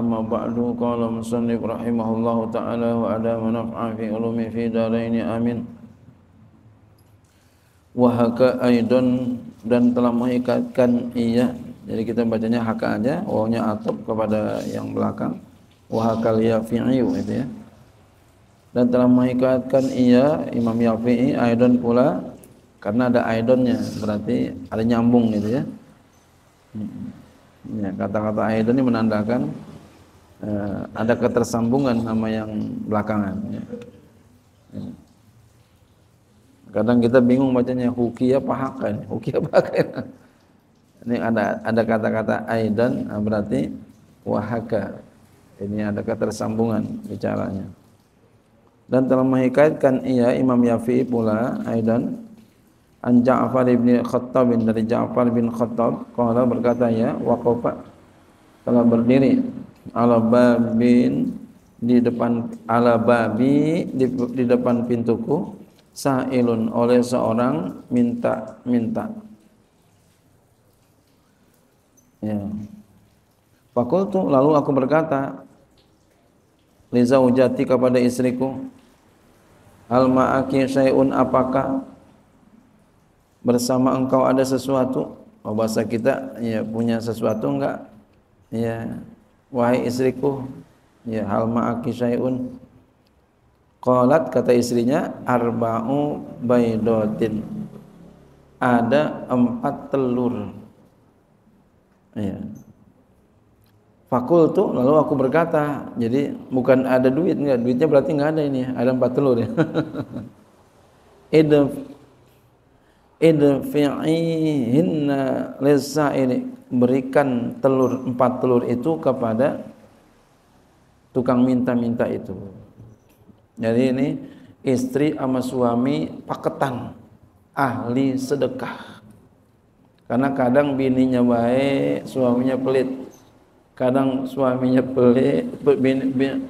ba'du qala musannif rahimahullahu ta'ala wa ada وعلى fi ulumi fi daraini amin. Wa haka aidan dan telah mengikatkan iya jadi kita bacanya haka aja wawnya atop kepada yang belakang haka yafi'i itu ya dan telah mengikatkan ia Imam Yafi'i aidan pula karena ada Aidonnya berarti ada nyambung gitu ya, hmm. ya kata-kata Aidon ini menandakan ada eh, ada ketersambungan sama yang belakangan. Ya. ya. Kadang kita bingung bacanya hukia apa hakan, huki apa hakan. Kan? Ini ada ada kata-kata aidan eh, berarti wahaka. Ini ada ketersambungan bicaranya. Dan telah mengikatkan ia Imam Yafi pula aidan an Ja'far bin Khattab dari Ja'far bin Khattab qala berkata ya waqafa telah berdiri ala babin di depan ala babi di, di depan pintuku sailun oleh seorang minta-minta ya Fakultu lalu aku berkata ujati kepada istriku hal ma'aki syai'un apakah bersama engkau ada sesuatu oh bahasa kita ya punya sesuatu enggak ya wahai istriku ya hal ma'aki syai'un Qalat kata istrinya arba'u baydotin Ada empat telur. Ya. Fakultu lalu aku berkata, jadi bukan ada duit enggak, duitnya berarti enggak ada ini, ada empat telur ya. idfi'ihinna ini berikan telur empat telur itu kepada tukang minta-minta itu jadi ini istri sama suami paketan ahli sedekah karena kadang bininya baik suaminya pelit kadang suaminya pelit bini, bini,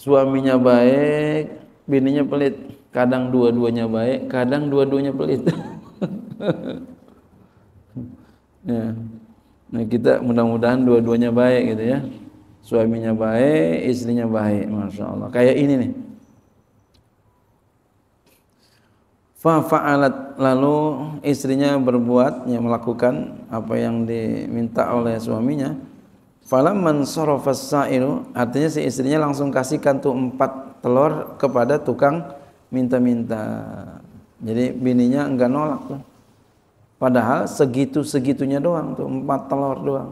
suaminya baik bininya pelit kadang dua-duanya baik kadang dua-duanya pelit ya. Nah kita mudah-mudahan dua-duanya baik gitu ya. Suaminya baik, istrinya baik, masya Allah. Kayak ini nih. alat lalu istrinya berbuat, ya, melakukan apa yang diminta oleh suaminya. Falam sorofas itu Artinya si istrinya langsung kasihkan tuh empat telur kepada tukang minta-minta Jadi bininya enggak nolak tuh Padahal segitu-segitunya doang tuh, empat telur doang.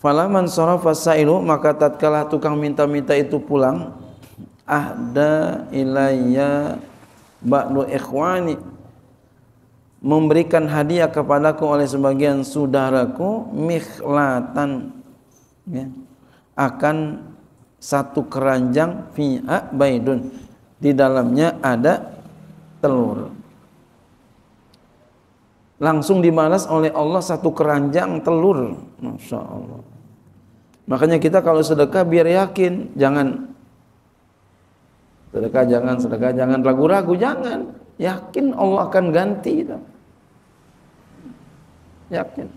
Falaman sarafa sailu maka tatkala tukang minta-minta itu pulang, ahda ilayya ba'du ikhwani memberikan hadiah kepadaku oleh sebagian saudaraku mikhlatan ya, akan satu keranjang fi'a baidun di dalamnya ada telur langsung dibalas oleh Allah satu keranjang telur. Masya Allah. Makanya kita kalau sedekah biar yakin, jangan sedekah jangan sedekah jangan ragu-ragu jangan yakin Allah akan ganti Yakin.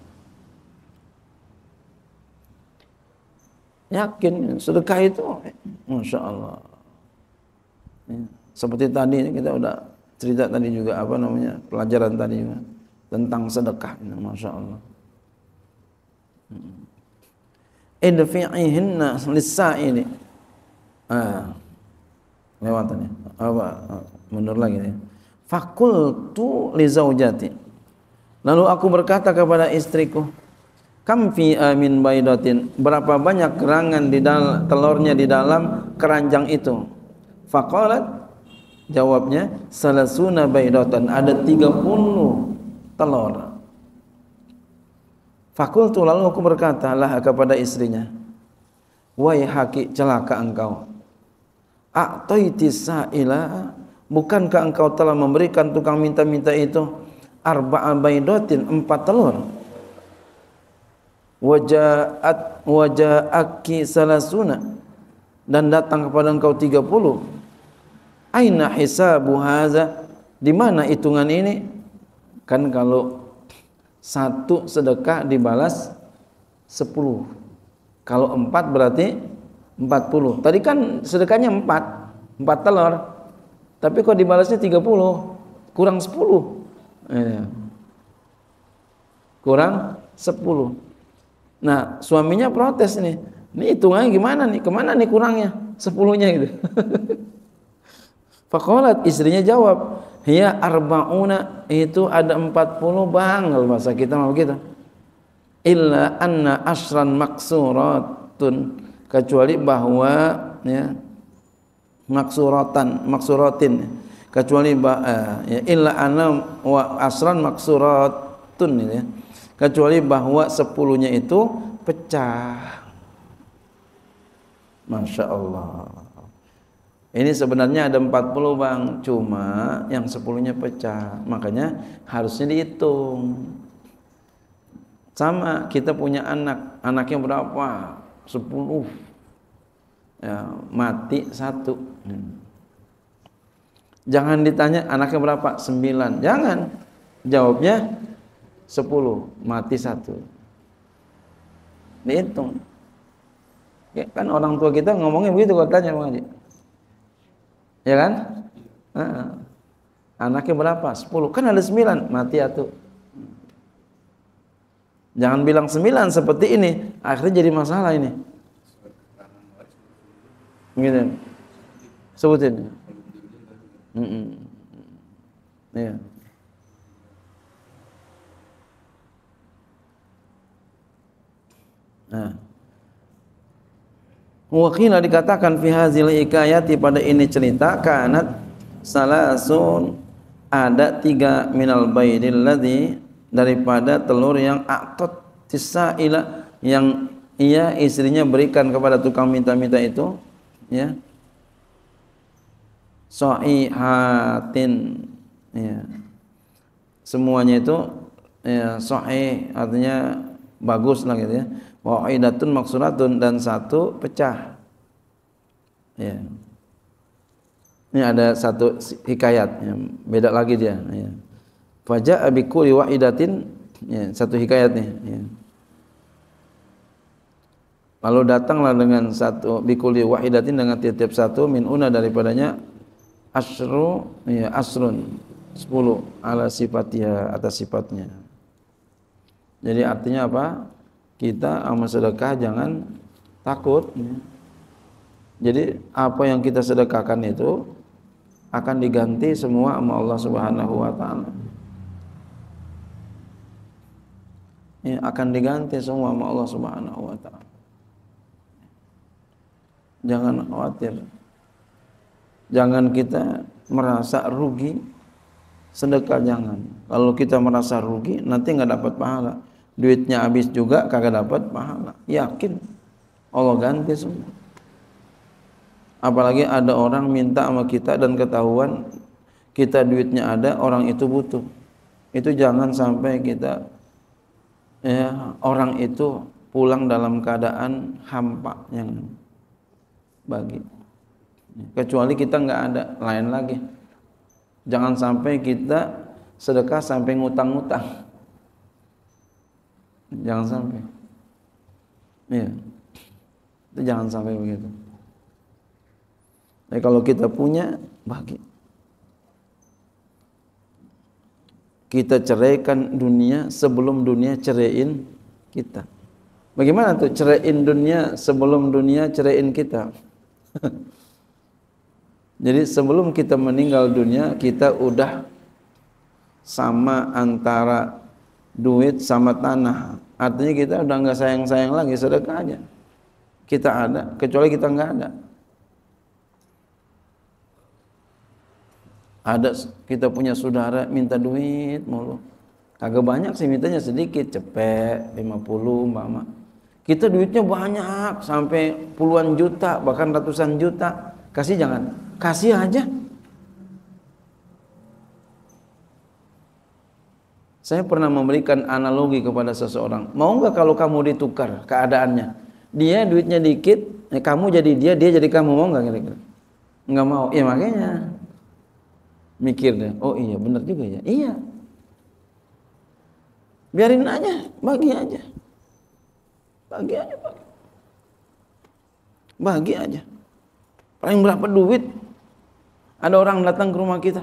Yakin sedekah itu, masya Allah. Ya, seperti tadi kita udah cerita tadi juga apa namanya pelajaran tadi juga tentang sedekah. Masya Allah. Hmm. Idfi'ihinna lissa'ili. Ah. Lewatannya. Apa? Mundur lagi ya. Fakultu li zaujati. Lalu aku berkata kepada istriku, "Kam fi amin baidatin?" Berapa banyak kerangan di dalam telurnya di dalam keranjang itu? Faqalat jawabnya, "Salasuna baidatan." Ada 30 telur. Fakultu lalu aku berkata lah kepada istrinya, wai haki celaka engkau. Aktoitisa sa'ila, bukankah engkau telah memberikan tukang minta-minta itu arba'a baidotin, empat telur. Waja'at waja'aki salasuna dan datang kepada engkau 30. Aina hisabu haza? Di mana hitungan ini? kan kalau satu sedekah dibalas sepuluh kalau empat berarti empat puluh tadi kan sedekahnya empat empat telur tapi kok dibalasnya tiga puluh kurang sepuluh iya. kurang sepuluh nah suaminya protes nih ini hitungannya gimana nih kemana nih kurangnya sepuluhnya gitu Fakolat istrinya jawab hiya arbauna itu ada 40 bang kalau bahasa kita mau begitu illa anna asran maksuratun kecuali bahwa ya maksuratan maksuratin kecuali eh, ya illa anna wa asran maksuratun ya kecuali bahwa sepuluhnya itu pecah Masya Allah ini sebenarnya ada 40 bang, cuma yang 10-nya pecah. Makanya harusnya dihitung. Sama kita punya anak, anaknya berapa? 10. Ya, mati satu. Jangan ditanya anaknya berapa? 9. Jangan. Jawabnya 10, mati satu. Dihitung. Ya, kan orang tua kita ngomongnya begitu katanya Bang ya kan anaknya berapa sepuluh kan ada sembilan mati atuh jangan bilang sembilan seperti ini akhirnya jadi masalah ini gitu sebutin mm -mm. Ya. Nah. Wakilah dikatakan fi hazil ikayati pada ini cerita kanat salasun ada tiga minal baidil ladhi daripada telur yang aktot tisaila yang ia istrinya berikan kepada tukang minta-minta itu ya sahihatin ya semuanya itu ya sahih artinya bagus lah gitu ya wa'idatun maksuratun dan satu pecah ya ini ada satu hikayat ya. beda lagi dia ya. abiku abikuli wa'idatin ya, satu hikayat nih ya. Lalu datanglah dengan satu bikuli wahidatin dengan tiap-tiap satu min una daripadanya asru ya asrun 10 ala sifatnya atas sifatnya. Jadi artinya apa? kita amal sedekah jangan takut ya. jadi apa yang kita sedekahkan itu akan diganti semua sama Allah Subhanahu wa taala ya, akan diganti semua sama Allah Subhanahu wa taala jangan khawatir jangan kita merasa rugi sedekah jangan kalau kita merasa rugi nanti nggak dapat pahala duitnya habis juga kagak dapat pahala yakin Allah ganti semua apalagi ada orang minta sama kita dan ketahuan kita duitnya ada orang itu butuh itu jangan sampai kita ya, orang itu pulang dalam keadaan hampa yang bagi kecuali kita nggak ada lain lagi jangan sampai kita sedekah sampai ngutang-ngutang Jangan sampai. ya Itu jangan sampai begitu. Tapi nah, kalau kita punya, bagi. Kita ceraikan dunia sebelum dunia ceraiin kita. Bagaimana tuh ceraiin dunia sebelum dunia ceraiin kita? Jadi sebelum kita meninggal dunia, kita udah sama antara duit sama tanah artinya kita udah nggak sayang-sayang lagi sedekahnya kita ada kecuali kita nggak ada ada kita punya saudara minta duit mulu kagak banyak sih mintanya sedikit cepet 50 mama kita duitnya banyak sampai puluhan juta bahkan ratusan juta kasih jangan kasih aja Saya pernah memberikan analogi kepada seseorang. Mau nggak kalau kamu ditukar keadaannya? Dia duitnya dikit, eh, kamu jadi dia, dia jadi kamu mau nggak kira-kira? Nggak mau. Ya makanya mikir deh. Oh iya, benar juga ya. Iya. Biarin aja, bagi aja. Bagi aja, bagi. Bagi aja. Paling berapa duit? Ada orang datang ke rumah kita.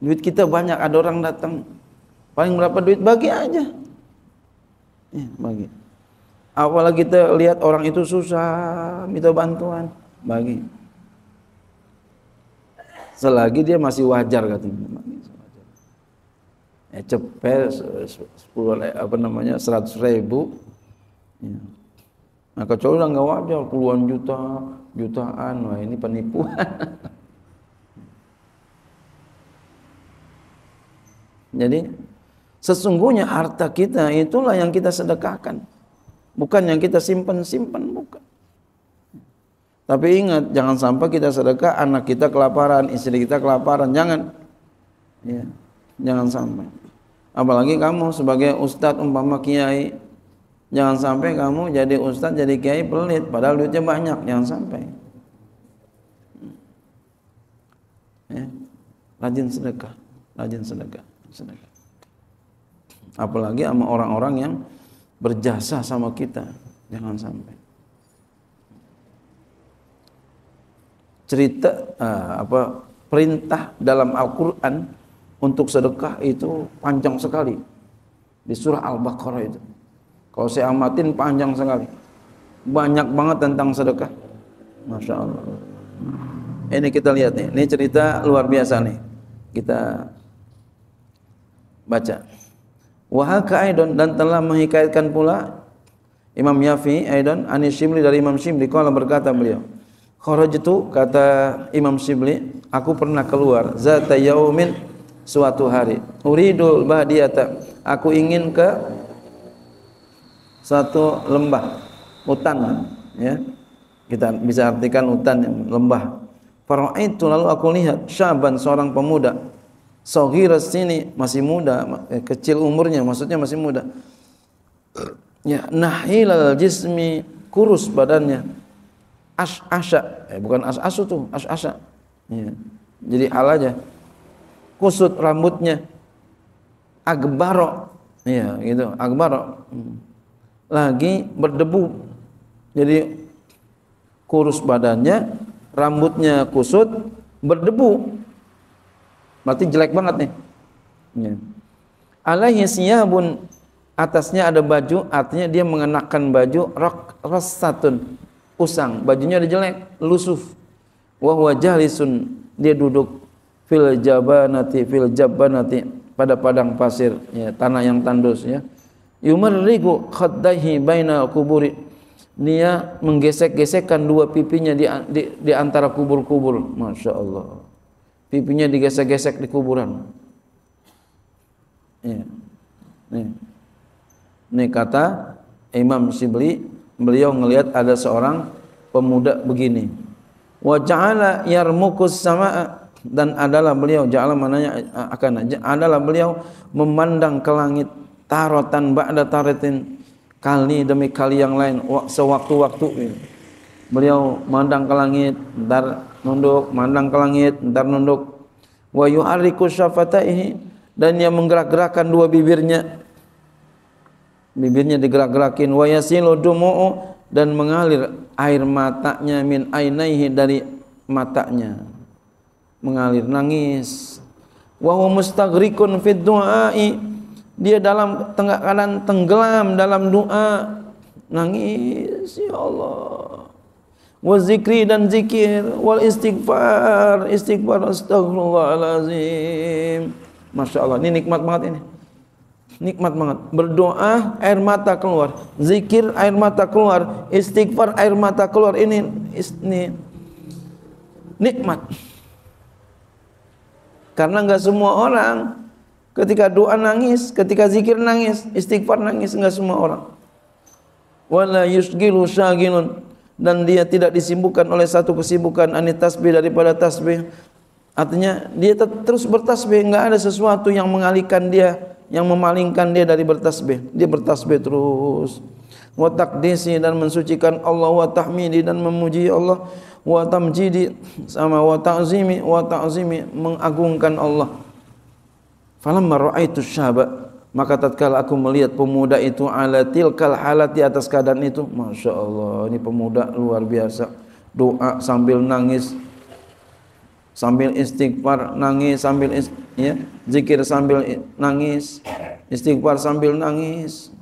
Duit kita banyak, ada orang datang Paling berapa duit bagi aja. Ya, bagi. Apalagi kita lihat orang itu susah, minta bantuan, bagi. Selagi dia masih wajar katanya. Eh, cepet sepuluh apa namanya seratus ribu ya. nah kecuali udah nggak wajar puluhan juta jutaan wah ini penipuan jadi Sesungguhnya harta kita itulah yang kita sedekahkan. Bukan yang kita simpen simpan bukan. Tapi ingat, jangan sampai kita sedekah anak kita kelaparan, istri kita kelaparan, jangan. Ya, jangan sampai. Apalagi kamu sebagai ustadz umpama kiai, jangan sampai kamu jadi ustadz jadi kiai pelit, padahal duitnya banyak, jangan sampai. Ya, rajin sedekah, rajin sedekah, sedekah apalagi sama orang-orang yang berjasa sama kita jangan sampai cerita eh, apa perintah dalam Al-Qur'an untuk sedekah itu panjang sekali di surah Al-Baqarah itu kalau saya amatin panjang sekali banyak banget tentang sedekah Masya Allah ini kita lihat nih ini cerita luar biasa nih kita baca Wahaka Aidon dan telah menghikayatkan pula Imam Yafi Aidon Anis Shibli dari Imam Shibli kalau berkata beliau Kharajtu kata Imam Shibli aku pernah keluar zata yaumin suatu hari uridul bahdiyata aku ingin ke suatu lembah hutan ya kita bisa artikan hutan yang lembah itu lalu aku lihat syaban seorang pemuda Sogiras sini masih muda, eh, kecil umurnya, maksudnya masih muda. Ya, nahilal jismi kurus badannya. As asya, eh, bukan as asu tuh, as asya. Ya. Jadi hal aja. Kusut rambutnya. Agbaro, ya gitu, agbaro. Hmm. Lagi berdebu. Jadi kurus badannya, rambutnya kusut, berdebu Berarti jelek banget nih. Ya. Alaihi siyabun atasnya ada baju, artinya dia mengenakan baju rak rasatun usang, bajunya ada jelek, lusuf. wah huwa lisun dia duduk fil jabanati fil jabanati pada padang pasir, ya, tanah yang tandus ya. Yumarrigu khaddahi baina kuburi. Dia menggesek-gesekkan dua pipinya di, di, di antara kubur-kubur. Masya Allah pipinya digesek-gesek di kuburan. Ya. Nih. Nih kata Imam Sibli, beliau ngelihat ada seorang pemuda begini. Wa ja'ala yarmukus sama'a dan adalah beliau ja'ala mananya akan adalah beliau memandang ke langit tarotan ba'da taratin kali demi kali yang lain sewaktu-waktu beliau memandang ke langit ntar nunduk mandang ke langit ntar nunduk wa yu'ariku syafataihi dan yang menggerak-gerakkan dua bibirnya bibirnya digerak-gerakin wa yasilu dumu'u dan mengalir air matanya min ainaihi dari matanya mengalir nangis wa huwa mustaghriqun fid dia dalam tengah kanan tenggelam dalam doa nangis ya Allah Wazikri dan zikir wal istighfar istighfar astagfirullahalazim Masya Allah ini nikmat banget ini nikmat banget berdoa air mata keluar zikir air mata keluar istighfar air mata keluar ini ini nikmat karena nggak semua orang ketika doa nangis ketika zikir nangis istighfar nangis nggak semua orang wala yusgilu syagilun dan dia tidak disibukkan oleh satu kesibukan ani tasbih daripada tasbih artinya dia terus bertasbih enggak ada sesuatu yang mengalihkan dia yang memalingkan dia dari bertasbih dia bertasbih terus wa taqdisi dan mensucikan Allah wa tahmidi dan memuji Allah wa tamjidi sama wa ta'zimi wa ta'zimi mengagungkan Allah falamma ra'aitu syaba maka tatkala aku melihat pemuda itu ala tilkal halat di atas keadaan itu, masya Allah, ini pemuda luar biasa. Doa sambil nangis, sambil istighfar nangis, sambil ist ya, zikir sambil nangis, istighfar sambil nangis,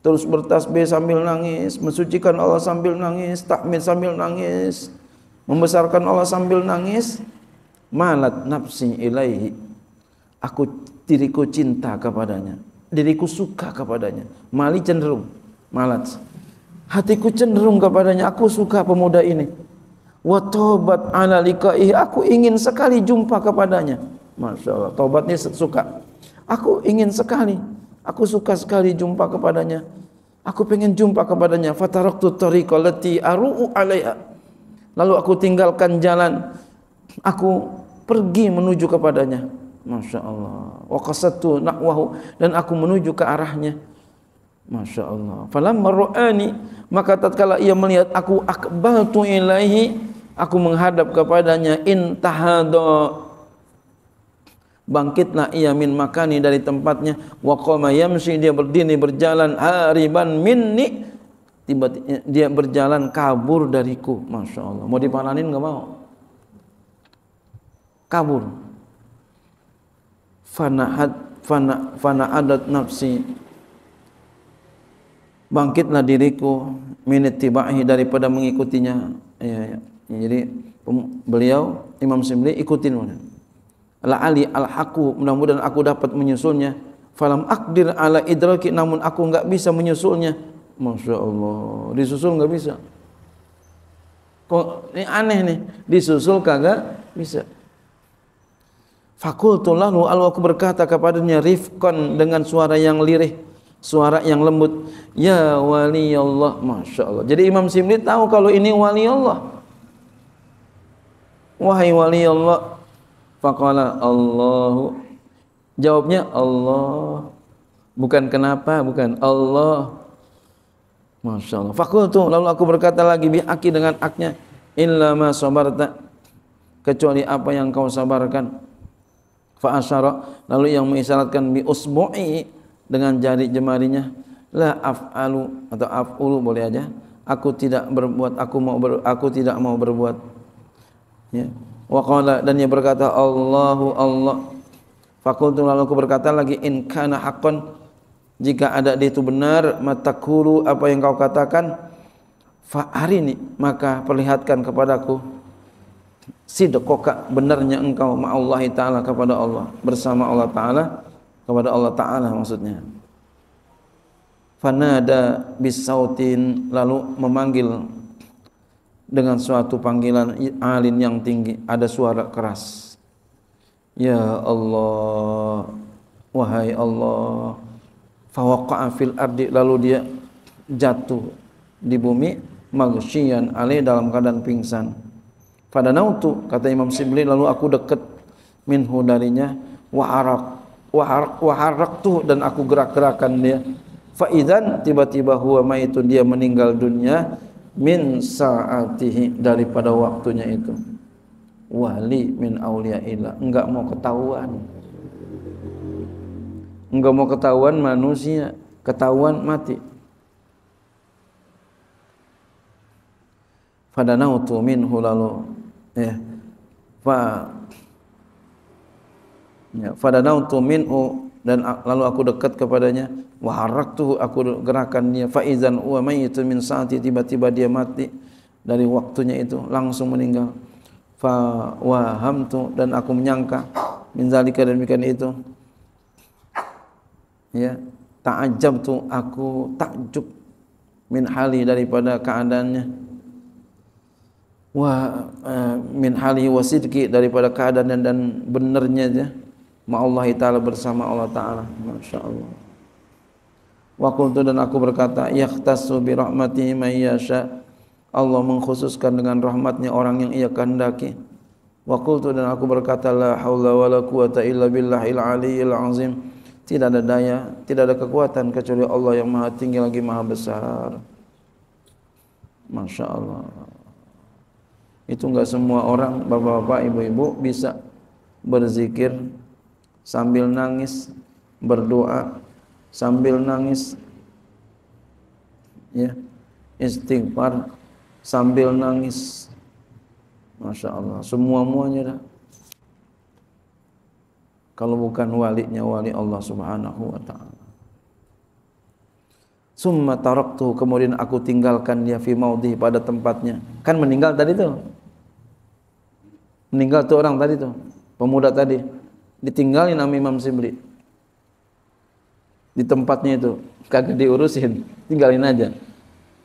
terus bertasbih sambil nangis, mensucikan Allah sambil nangis, takmin sambil nangis, membesarkan Allah sambil nangis. Malat nafsi ilaihi. Aku diriku cinta kepadanya diriku suka kepadanya. Mali cenderung malat. Hatiku cenderung kepadanya, aku suka pemuda ini. Wa tobat aku ingin sekali jumpa kepadanya. Masya Allah, tobatnya suka. Aku ingin sekali, aku suka sekali jumpa kepadanya. Aku pengen jumpa kepadanya. Fataraktu tariqa lati aru'u alaiha. Lalu aku tinggalkan jalan. Aku pergi menuju kepadanya Masya Allah. Wa qasattu nahwahu dan aku menuju ke arahnya. Masya Allah. Falam maru'ani maka tatkala ia melihat aku akbaltu ilaihi aku menghadap kepadanya intahada bangkitlah ia min makani dari tempatnya wa qama yamshi dia berdiri berjalan ariban minni tiba dia berjalan kabur dariku Masya Allah mau dipalanin nggak mau kabur fanahat fana fana adat nafsi bangkitlah diriku minit tibahi daripada mengikutinya ya, ya. jadi beliau Imam Simli ikutin la ali al mudah-mudahan aku dapat menyusulnya falam akdir ala idraki namun aku enggak bisa menyusulnya Masya Allah disusul enggak bisa kok ini aneh nih disusul kagak bisa Fakultu lalu aku berkata kepadanya rifkon dengan suara yang lirih, suara yang lembut. Ya wali Allah, masya Allah. Jadi Imam Simli tahu kalau ini wali Allah. Wahai wali Allah, faqala Allahu. Jawabnya Allah. Bukan kenapa, bukan Allah. Masya Allah. Fakultu lalu aku berkata lagi bi aki dengan aknya. Illa ma sabarta kecuali apa yang kau sabarkan fa asyara lalu yang mengisyaratkan bi usbu'i dengan jari jemarinya la af'alu atau af'ulu boleh aja aku tidak berbuat aku mau ber, aku tidak mau berbuat ya wa qala dan dia berkata Allahu Allah fakultu lalu aku berkata lagi in kana haqqan jika ada dia itu benar matakulu apa yang kau katakan fa arini maka perlihatkan kepadaku sidqoka benarnya engkau Allah ta'ala kepada Allah bersama Allah ta'ala kepada Allah ta'ala maksudnya fanada bisautin lalu memanggil dengan suatu panggilan alin yang tinggi ada suara keras ya Allah wahai Allah fawaqa'a fil ardi lalu dia jatuh di bumi maghsyian alai dalam keadaan pingsan pada nautu kata Imam Sibli lalu aku deket minhu darinya waharak waharak waharak tuh dan aku gerak-gerakan dia. Faidan tiba-tiba huwa itu dia meninggal dunia min saatihi daripada waktunya itu. Wali min aulia ilah enggak mau ketahuan. Enggak mau ketahuan manusia, ketahuan mati. Fadanautu minhu lalu ya fa ya fadanautu minhu dan lalu aku dekat kepadanya wa haraktuhu aku gerakan dia fa idzan wa mayitu min saati tiba-tiba dia mati dari waktunya itu langsung meninggal fa wahamtu dan aku menyangka min zalika dan demikian itu ya ta'ajjabtu aku takjub min hali daripada keadaannya wa uh, min hali wasidki daripada keadaan dan, dan benernya ya ma Allah taala bersama Allah taala masyaallah. Allah wa qultu dan aku berkata yahtassu bi rahmatihi may yasha Allah mengkhususkan dengan rahmatnya orang yang ia kehendaki wa qultu dan aku berkata la haula wala quwata illa billahil aliyil azim tidak ada daya tidak ada kekuatan kecuali Allah yang maha tinggi lagi maha besar Masyaallah. Itu enggak semua orang, bapak-bapak, ibu-ibu bisa berzikir sambil nangis, berdoa sambil nangis. Ya. Istighfar sambil nangis. Masya Allah, semua-muanya dah. Kalau bukan walinya wali Allah Subhanahu wa taala. Summa taraktu kemudian aku tinggalkan dia fi maudhi pada tempatnya. Kan meninggal tadi tuh meninggal tuh orang tadi tuh pemuda tadi ditinggalin sama Imam Simli di tempatnya itu kagak diurusin tinggalin aja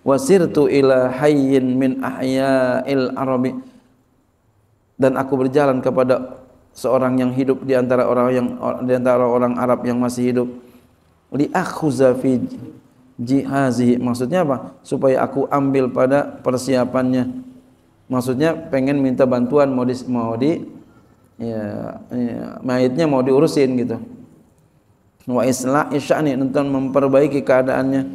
wasirtu ila hayyin min ahya'il arabi dan aku berjalan kepada seorang yang hidup di antara orang yang di antara orang Arab yang masih hidup li akhuza fi jihazi maksudnya apa supaya aku ambil pada persiapannya maksudnya pengen minta bantuan mau di mau di ya, ya mayitnya mau diurusin gitu wa islah isyani tentang memperbaiki keadaannya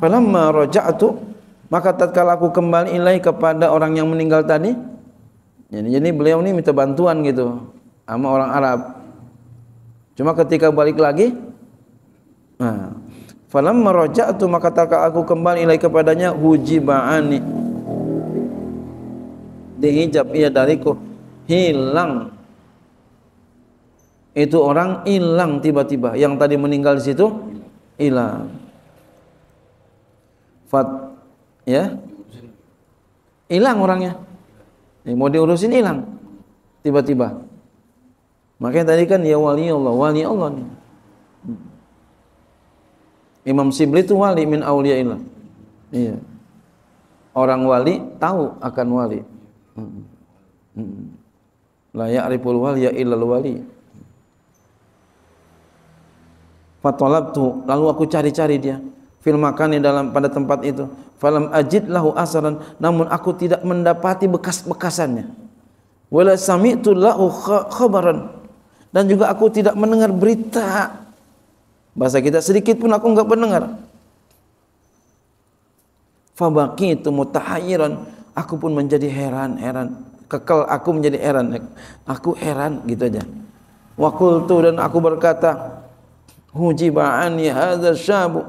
falamma raja'tu maka tatkala aku kembali ilai kepada orang yang meninggal tadi jadi, jadi beliau ini minta bantuan gitu sama orang Arab cuma ketika balik lagi nah falamma raja'tu maka tatkala aku kembali ilai kepadanya hujiba'ani dihijab ia dariku hilang itu orang hilang tiba-tiba yang tadi meninggal di situ hilang fat ya hilang orangnya ya, mau diurusin hilang tiba-tiba makanya tadi kan ya wali Allah wali Allah nih. Imam Sibli itu wali min auliaillah iya orang wali tahu akan wali La ya'riful waliya illal wali. Fatolabtu, lalu aku cari-cari dia fil makani dalam pada tempat itu. Falam ajid lahu asaran, namun aku tidak mendapati bekas-bekasannya. Wala sami'tu lahu khabaran dan juga aku tidak mendengar berita. Bahasa kita sedikit pun aku enggak mendengar. Fabaqi itu mutahayyiran aku pun menjadi heran-heran kekal aku menjadi heran aku heran gitu aja wa dan aku berkata hujiba'ani hadza syabu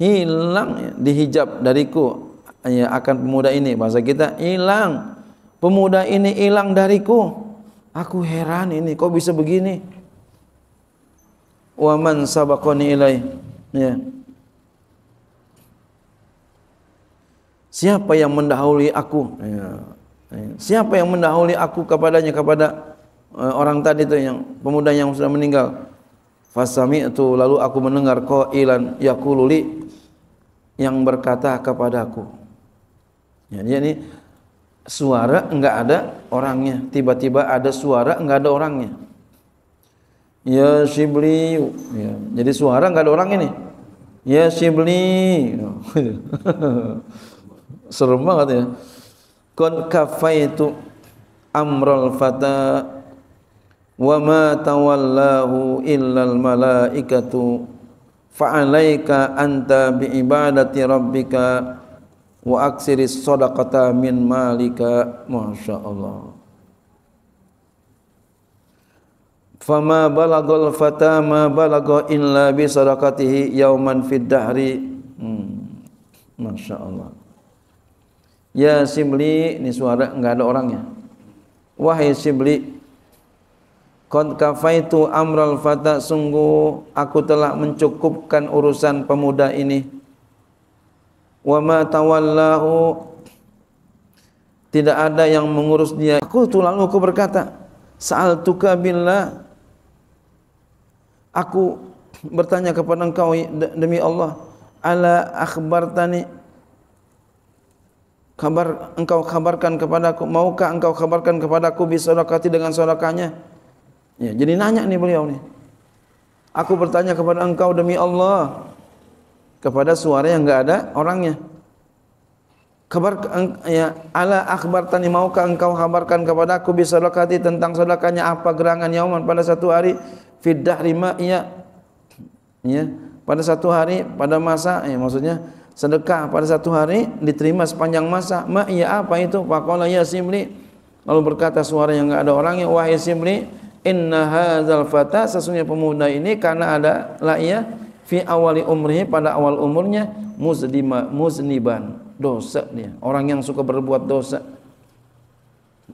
hilang ya, dihijab dariku ya, akan pemuda ini bahasa kita hilang pemuda ini hilang dariku aku heran ini kok bisa begini wa man sabaqani ilai ya siapa yang mendahului aku ya, ya. siapa yang mendahului aku kepadanya kepada eh, orang tadi itu yang pemuda yang sudah meninggal Fasami itu lalu aku mendengar qailan Ilan Yakululi yang berkata kepadaku ya ini suara enggak ada orangnya tiba-tiba ada suara enggak ada orangnya ya shibli ya. jadi suara enggak ada orang ini ya shibli serem banget ya kon kafaitu amral fata wa ma tawallahu illal malaikatu faalaika anta bi ibadati rabbika wa aksiris sadaqata min malika masya Allah fama balagol fata ma balago illa bi sadaqatihi yauman fid dahri hmm. masya Allah Ya Sibli, ini suara nggak ada orangnya. Wahai Sibli, Qad kafaitu amral fata sungguh aku telah mencukupkan urusan pemuda ini. Wa ma tawallahu tidak ada yang mengurus dia. Aku tulang aku berkata, Sa'al tuka billah Aku bertanya kepada engkau demi Allah Ala akhbartani kabar engkau kabarkan kepadaku maukah engkau kabarkan kepadaku bisadaqati dengan sodakanya ya jadi nanya nih beliau nih aku bertanya kepada engkau demi Allah kepada suara yang enggak ada orangnya kabar ya ala akhbar tani maukah engkau kabarkan kepadaku bisadaqati tentang sodakanya apa gerangan yauman pada satu hari fid ya ya pada satu hari pada masa ya maksudnya sedekah pada satu hari diterima sepanjang masa ma ya apa itu faqala ya simli lalu berkata suara yang enggak ada orangnya wahai simli inna hadzal fata sesungguhnya pemuda ini karena ada la iya fi awali umrihi pada awal umurnya muzdima muzniban dosa dia orang yang suka berbuat dosa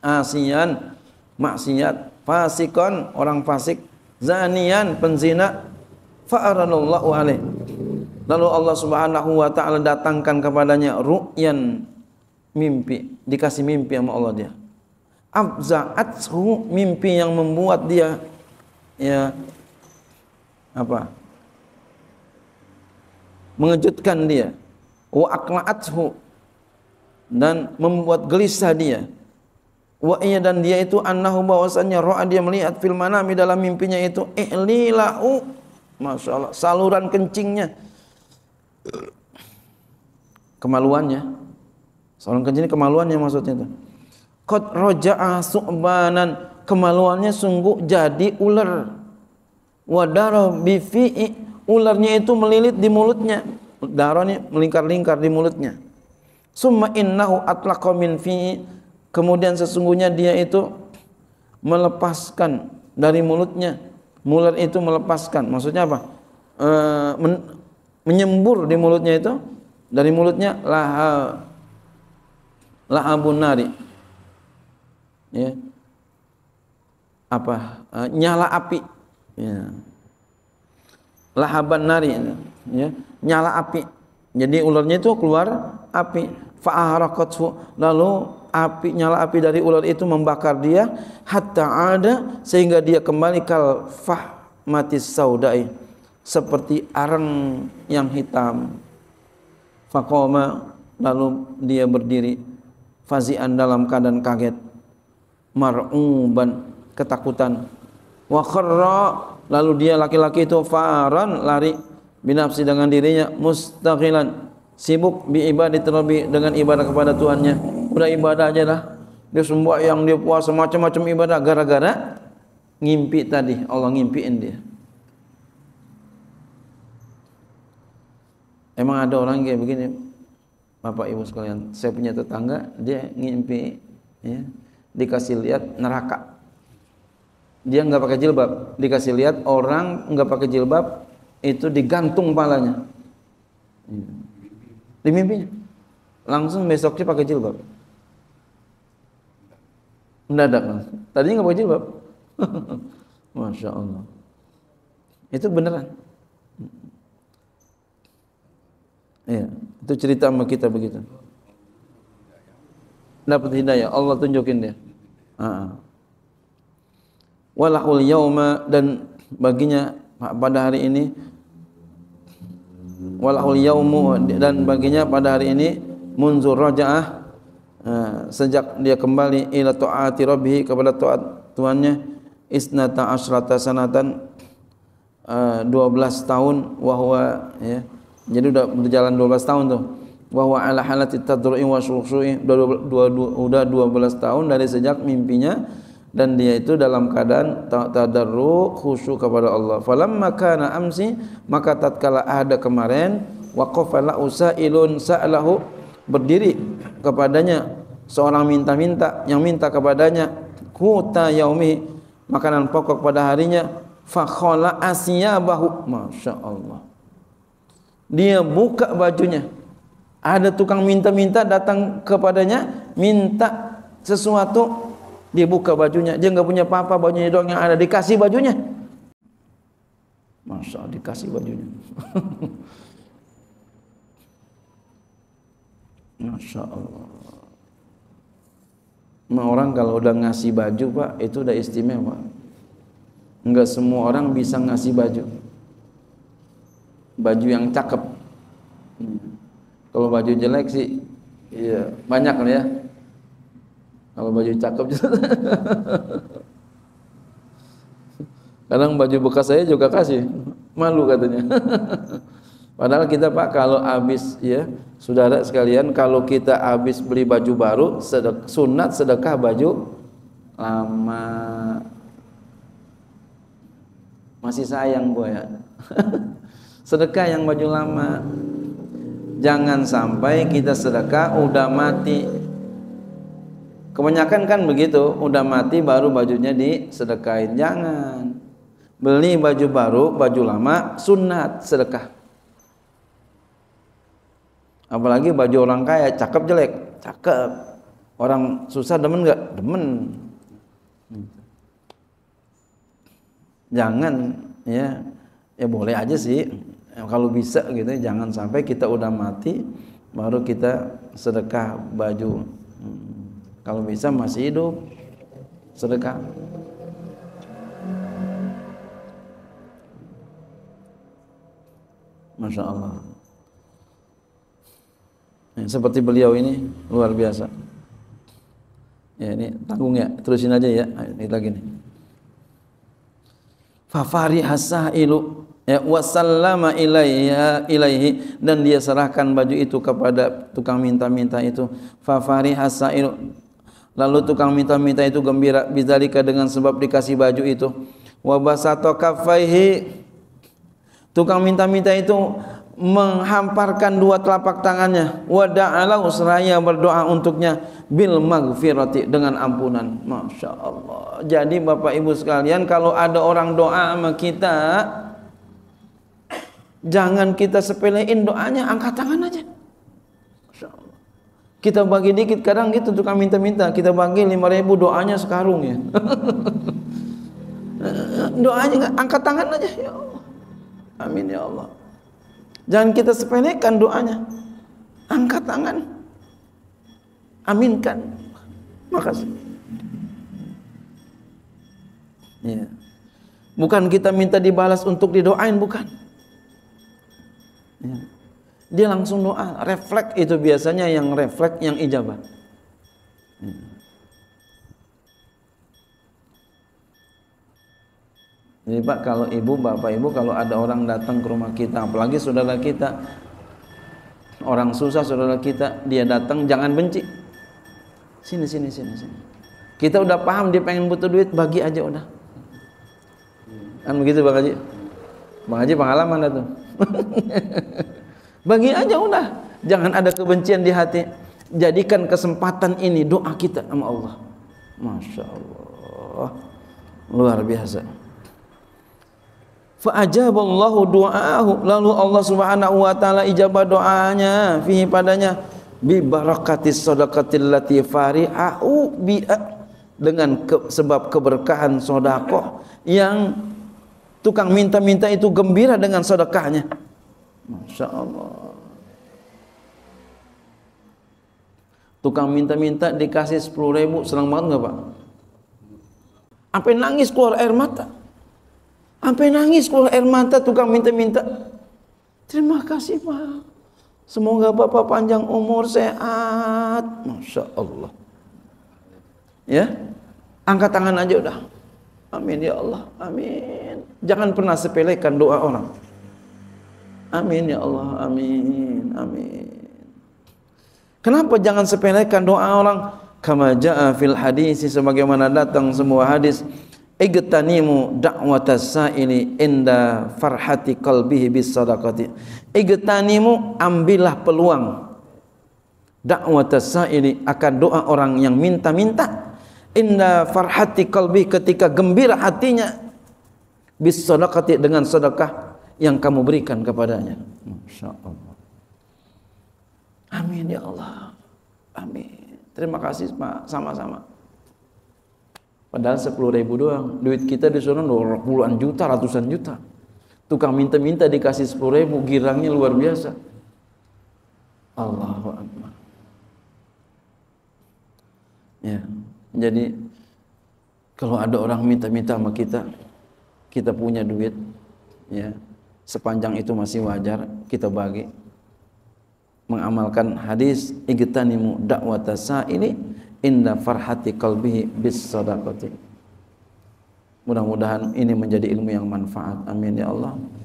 asian maksiat fasikon orang fasik zanian penzina fa'aranallahu alaihi Lalu Allah Subhanahu wa taala datangkan kepadanya ru'yan mimpi, dikasih mimpi sama Allah dia. Afza'athu mimpi yang membuat dia ya apa? Mengejutkan dia. Wa aqla'athu dan membuat gelisah dia. Wa iya dan dia itu annahu bahwasanya roa dia melihat fil manami dalam mimpinya itu ihlilau Masya Allah, saluran kencingnya kemaluannya. Seorang kencing ini kemaluannya maksudnya itu. Qad raja'a su'banan kemaluannya sungguh jadi ular. Wadaro bivi, ularnya itu melilit di mulutnya. Darahnya melingkar-lingkar di mulutnya. Summa innahu atlaqa min fi'i kemudian sesungguhnya dia itu melepaskan dari mulutnya. Mulut itu melepaskan. Maksudnya apa? Eh, menyembur di mulutnya itu dari mulutnya laha lahabun nari ya apa eh, nyala api ya lahaban nari ya nyala api jadi ularnya itu keluar api fa'aharakatsu lalu api nyala api dari ular itu membakar dia hatta ada sehingga dia kembali kal fahmatis saudai seperti arang yang hitam. Fakoma lalu dia berdiri fazian dalam keadaan kaget mar'uban ketakutan wa lalu dia laki-laki itu faran lari binafsi dengan dirinya mustaqilan sibuk bi terlebih dengan ibadah kepada Tuhannya udah ibadah aja lah dia semua yang dia puasa macam-macam ibadah gara-gara ngimpi tadi Allah ngimpiin dia Emang ada orang kayak begini, Bapak Ibu sekalian. Saya punya tetangga, dia ngimpi ya, dikasih lihat neraka. Dia nggak pakai jilbab, dikasih lihat orang nggak pakai jilbab itu digantung palanya. Iya. Di mimpinya. Langsung besoknya pakai jilbab. Mendadak langsung. Tadinya nggak pakai jilbab. Masya Allah. Itu beneran. Ya, itu cerita sama kita begitu. Dapat hidayah, Allah tunjukin dia. Walakul ha, ha. Walahul dan baginya pada hari ini Walakul yaumu dan baginya pada hari ini munzur raja'ah ha, sejak dia kembali ila ta'ati rabbih kepada taat tuannya isnata asrata sanatan 12 tahun wahwa ya jadi udah berjalan 12 tahun tuh bahwa ala halati tadru'i wa syuhsu'i udah 12 tahun dari sejak mimpinya dan dia itu dalam keadaan tadarru khusyuk kepada Allah. Falamma kana amsi maka tatkala ada kemarin waqafa la usailun sa'alahu berdiri kepadanya seorang minta-minta yang minta kepadanya huta yaumi makanan pokok pada harinya fakhala asiyabahu Allah dia buka bajunya ada tukang minta-minta datang kepadanya minta sesuatu dia buka bajunya dia nggak punya apa-apa bajunya doang yang ada dikasih bajunya masya Allah, dikasih bajunya masya Allah nah, orang kalau udah ngasih baju pak itu udah istimewa Enggak semua orang bisa ngasih baju baju yang cakep. Hmm. Kalau baju jelek sih iya, banyak kan ya. Kalau baju cakep Kadang baju bekas saya juga kasih, malu katanya. Padahal kita Pak kalau habis ya, saudara sekalian kalau kita habis beli baju baru, sedek, sunat sedekah baju lama. Masih sayang gue ya. sedekah yang baju lama jangan sampai kita sedekah udah mati kebanyakan kan begitu udah mati baru bajunya disedekahin jangan beli baju baru baju lama sunat sedekah apalagi baju orang kaya cakep jelek cakep orang susah demen gak demen jangan ya ya boleh aja sih Eh, kalau bisa gitu ya, jangan sampai kita udah mati baru kita sedekah baju hmm. kalau bisa masih hidup sedekah Masya Allah ya, seperti beliau ini luar biasa ya ini tanggung ya terusin aja ya ini lagi nih fafari hasailu ya wasallama ilaiha ilaihi dan dia serahkan baju itu kepada tukang minta-minta itu fa fariha lalu tukang minta-minta itu gembira bizalika dengan sebab dikasih baju itu Wabasato basato kafaihi tukang minta-minta itu menghamparkan dua telapak tangannya wa da'ala seraya berdoa untuknya bil magfirati dengan ampunan Masya Allah jadi Bapak Ibu sekalian kalau ada orang doa sama kita Jangan kita sepelein doanya, angkat tangan aja. Kita bagi dikit kadang gitu tukang minta-minta. Kita bagi 5000 doanya sekarung ya. doanya angkat tangan aja ya Allah. Amin ya Allah. Jangan kita sepelekan doanya. Angkat tangan. Aminkan. Makasih. Ya. Bukan kita minta dibalas untuk didoain, bukan. Ya. Dia langsung doa, refleks itu biasanya yang refleks yang ijabah. Ya. Jadi Pak kalau ibu, bapak ibu kalau ada orang datang ke rumah kita, apalagi saudara kita, orang susah saudara kita, dia datang jangan benci. Sini sini sini sini. Kita udah paham dia pengen butuh duit, bagi aja udah. Kan begitu Bang Haji. Bang Haji pengalaman itu. Bagi aja udah, jangan ada kebencian di hati. Jadikan kesempatan ini doa kita sama Allah. Masya Allah, luar biasa. Fa'ajaballahu du'ahu Lalu Allah subhanahu wa ta'ala ijabah doanya Fihi padanya Bi barakatis sodakatil latifari A'u bi'a Dengan ke, sebab keberkahan sodakoh Yang Tukang minta-minta itu gembira dengan sedekahnya. Masya Allah. Tukang minta-minta dikasih 10 ribu, senang banget nggak Pak? Sampai nangis keluar air mata. Sampai nangis keluar air mata tukang minta-minta. Terima kasih Pak. Semoga Bapak panjang umur, sehat. Masya Allah. Ya, angkat tangan aja udah. Amin ya Allah. Amin. Jangan pernah sepelekan doa orang. Amin ya Allah. Amin. Amin. Kenapa jangan sepelekan doa orang? Kama jaa fil hadis sebagaimana datang semua hadis Igtanimu da'watas sa'ili inda farhati qalbihi bis sadaqati. Igtanimu ambillah peluang da'watas sa'ili akan doa orang yang minta-minta Inna farhati kalbi ketika gembira hatinya bis sadaqati dengan sedekah yang kamu berikan kepadanya. Masya Allah. Amin ya Allah. Amin. Terima kasih Pak sama-sama. Padahal 10 ribu doang. Duit kita di sana puluhan juta, ratusan juta. Tukang minta-minta dikasih 10 ribu, girangnya luar biasa. Allahu Akbar. Ya. Yeah. Jadi kalau ada orang minta-minta sama kita, kita punya duit, ya sepanjang itu masih wajar kita bagi mengamalkan hadis igtanimu dakwata ini inda farhati kalbi bis sadaqati mudah-mudahan ini menjadi ilmu yang manfaat amin ya Allah